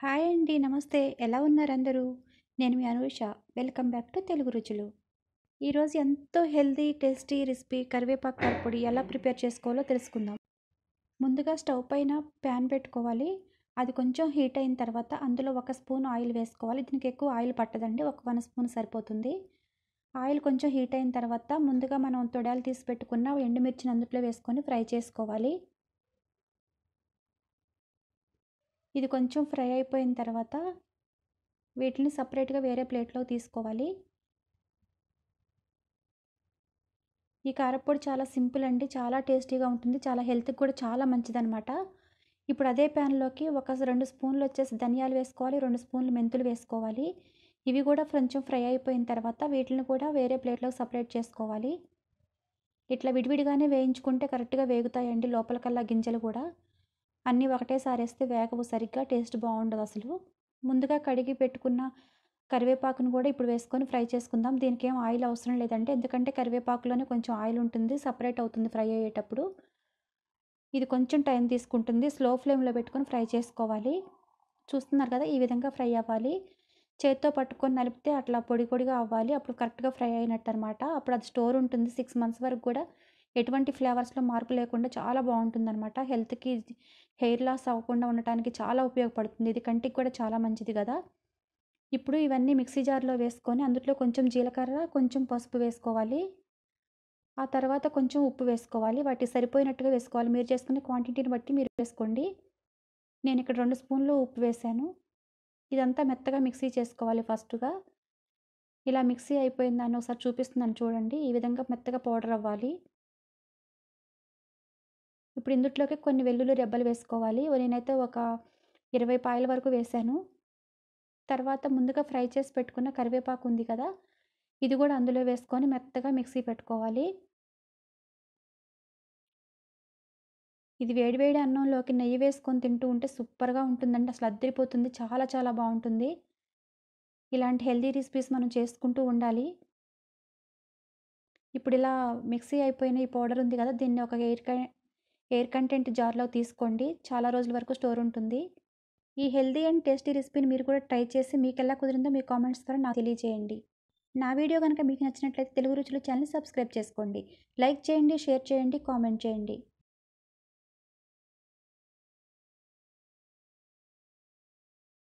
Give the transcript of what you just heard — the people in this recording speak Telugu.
హాయ్ అండి నమస్తే ఎలా ఉన్నారు అందరూ నేను మీ Anusha welcome back to Telugu Ruchulu ఈరోజు ఎంతో హెల్దీ టేస్టీ రెసిపీ కరివేపాకు కరపొడి ఎలా ప్రిపేర్ చేసుకోవాలో తెలుసుకుందాం ముందుగా స్టవ్ పైన ప్యాన్ పెట్టుకోవాలి అది కొంచెం హీట్ అయిన తర్వాత అందులో ఒక స్పూన్ ఆయిల్ వేసుకోవాలి దీనికి ఎక్కువ ఆయిల్ పట్టదండి ఒక వన్ స్పూన్ సరిపోతుంది ఆయిల్ కొంచెం హీట్ అయిన తర్వాత ముందుగా మనం తొడాలు తీసి పెట్టుకున్న ఎండుమిర్చిని అందులో వేసుకొని ఫ్రై చేసుకోవాలి ఇది కొంచెం ఫ్రై అయిపోయిన తర్వాత వీటిని సపరేట్గా వేరే ప్లేట్లో తీసుకోవాలి ఈ కారప్పొడి చాలా సింపుల్ అండి చాలా టేస్టీగా ఉంటుంది చాలా హెల్త్కి కూడా చాలా మంచిదనమాట ఇప్పుడు అదే ప్యాన్లోకి ఒక రెండు స్పూన్లు వచ్చేసి ధనియాలు వేసుకోవాలి రెండు స్పూన్లు మెంతులు వేసుకోవాలి ఇవి కూడా కొంచెం ఫ్రై అయిపోయిన తర్వాత వీటిని కూడా వేరే ప్లేట్లో సపరేట్ చేసుకోవాలి ఇట్లా విడివిడిగానే వేయించుకుంటే కరెక్ట్గా వేగుతాయండి లోపలికల్లా గింజలు కూడా అన్నీ ఒకటేసారి వేస్తే వేగవు సరిగ్గా టేస్ట్ బాగుండదు అసలు ముందుగా కడిగి పెట్టుకున్న కరివేపాకును కూడా ఇప్పుడు వేసుకొని ఫ్రై చేసుకుందాం దీనికి ఏం ఆయిల్ అవసరం లేదంటే ఎందుకంటే కరివేపాకులోనే కొంచెం ఆయిల్ ఉంటుంది సపరేట్ అవుతుంది ఫ్రై అయ్యేటప్పుడు ఇది కొంచెం టైం తీసుకుంటుంది స్లో ఫ్లేమ్లో పెట్టుకొని ఫ్రై చేసుకోవాలి చూస్తున్నారు కదా ఈ విధంగా ఫ్రై అవ్వాలి చేత్తో పట్టుకొని నలిపితే అట్లా పొడి పొడిగా అవ్వాలి అప్పుడు కరెక్ట్గా ఫ్రై అయినట్టు అనమాట అప్పుడు అది స్టోర్ ఉంటుంది సిక్స్ మంత్స్ వరకు కూడా ఎటువంటి ఫ్లేవర్స్లో మార్పు లేకుండా చాలా బాగుంటుంది అనమాట హెల్త్కి హెయిర్ లాస్ అవ్వకుండా ఉండటానికి చాలా ఉపయోగపడుతుంది ఇది కంటికి కూడా చాలా మంచిది కదా ఇప్పుడు ఇవన్నీ మిక్సీ జార్లో వేసుకొని అందులో కొంచెం జీలకర్ర కొంచెం పసుపు వేసుకోవాలి ఆ తర్వాత కొంచెం ఉప్పు వేసుకోవాలి వాటి సరిపోయినట్టుగా వేసుకోవాలి మీరు చేసుకునే క్వాంటిటీని బట్టి మీరు వేసుకోండి నేను ఇక్కడ రెండు స్పూన్లు ఉప్పు వేసాను ఇదంతా మెత్తగా మిక్సీ చేసుకోవాలి ఫస్ట్గా ఇలా మిక్సీ అయిపోయిందని ఒకసారి చూపిస్తున్నాను చూడండి ఈ విధంగా మెత్తగా పౌడర్ అవ్వాలి ఇప్పుడు ఇందుట్లోకి కొన్ని వెల్లుల్లి రెబ్బలు వేసుకోవాలి నేనైతే ఒక ఇరవై పాయల వరకు వేశాను తర్వాత ముందుగా ఫ్రై చేసి పెట్టుకున్న కరివేపాకు ఉంది కదా ఇది కూడా అందులో వేసుకొని మెత్తగా మిక్సీ పెట్టుకోవాలి ఇది వేడివేడి అన్నంలోకి నెయ్యి వేసుకొని తింటూ ఉంటే సూపర్గా ఉంటుందండి అసలు అద్దరిపోతుంది చాలా చాలా బాగుంటుంది ఇలాంటి హెల్దీ రెసిపీస్ మనం చేసుకుంటూ ఉండాలి ఇప్పుడు ఇలా మిక్సీ అయిపోయిన ఈ పౌడర్ ఉంది కదా దీన్ని ఒక ఎయిర్ ఎయిర్ కంటెంట్ జార్లో తీసుకోండి చాలా రోజుల వరకు స్టోర్ ఉంటుంది ఈ హెల్దీ అండ్ టేస్టీ రెసిపీని మీరు కూడా ట్రై చేసి మీకు ఎలా కుదిరిందో మీ కామెంట్స్ ద్వారా నాకు తెలియజేయండి నా వీడియో కనుక మీకు నచ్చినట్లయితే తెలుగు రుచులు ఛానల్ సబ్స్క్రైబ్ చేసుకోండి లైక్ చేయండి షేర్ చేయండి కామెంట్ చేయండి